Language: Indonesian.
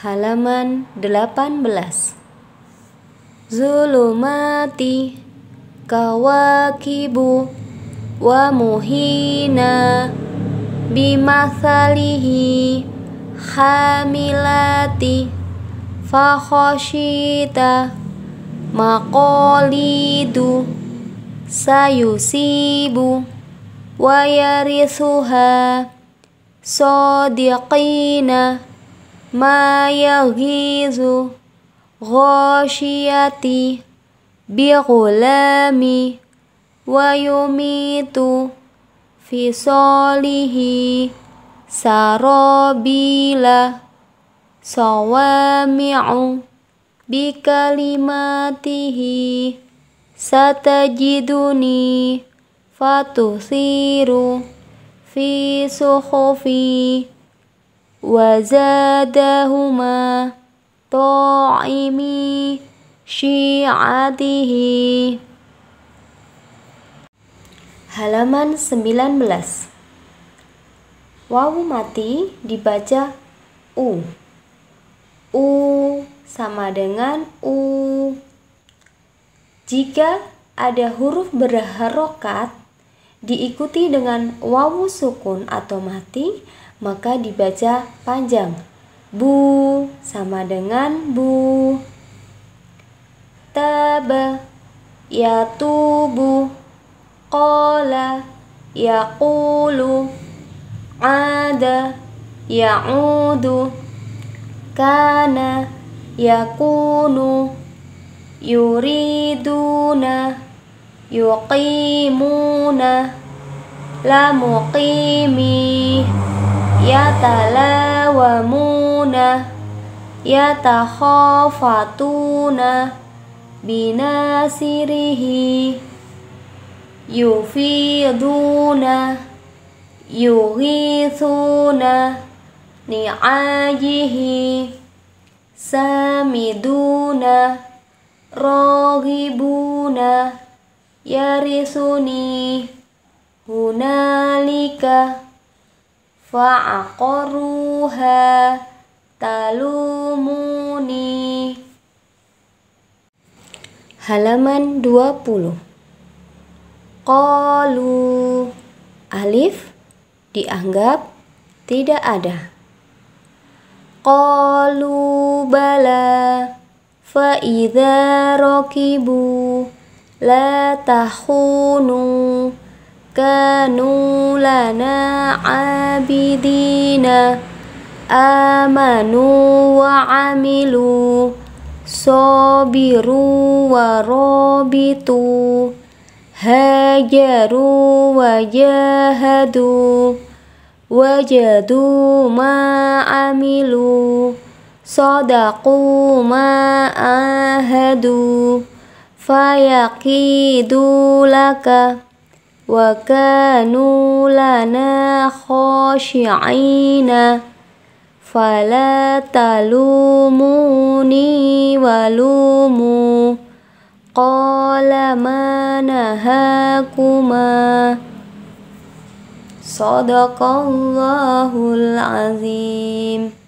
halaman 18 Zulumati kawakibu wa muhina bimathalihi hamilati fakhoshita makolidu sayusibu wa yarithuha sodiqina ma yaghizu ghoshiyati bi ghulami wa yumitu fi solihi sarobila sawami'u bi kalimatihi satajiduni fatusiru fi suhufi وزادهما طاعمي شيعته Halaman 19 Wawu mati dibaca U U sama dengan U Jika ada huruf berharokat diikuti dengan wawu sukun atau mati, maka dibaca panjang. Bu sama dengan bu. Taba kola ya ulu. ada ya udu. kana kulu yuriduna yuqimuna la muqimi yatalawamuna yatakhafatuna binasirihi yufiduna yughithuna ni'ajihi samiduna rohibuna yarisuni hunalika fa'aqaruha talumuni halaman 20 qalu alif dianggap tidak ada qalu bala fa'idha rokibu rakibu la tahunu kanu lana abidina amanu wa amilu sobiru wa robitu hajaru wa jahadu wajadu ma amilu sadaqu ma ahadu فيكيدوا لك وكانوا لنا خاشعين فلا تلوموني ولوموا قال ما نهاكما صدق الله العظيم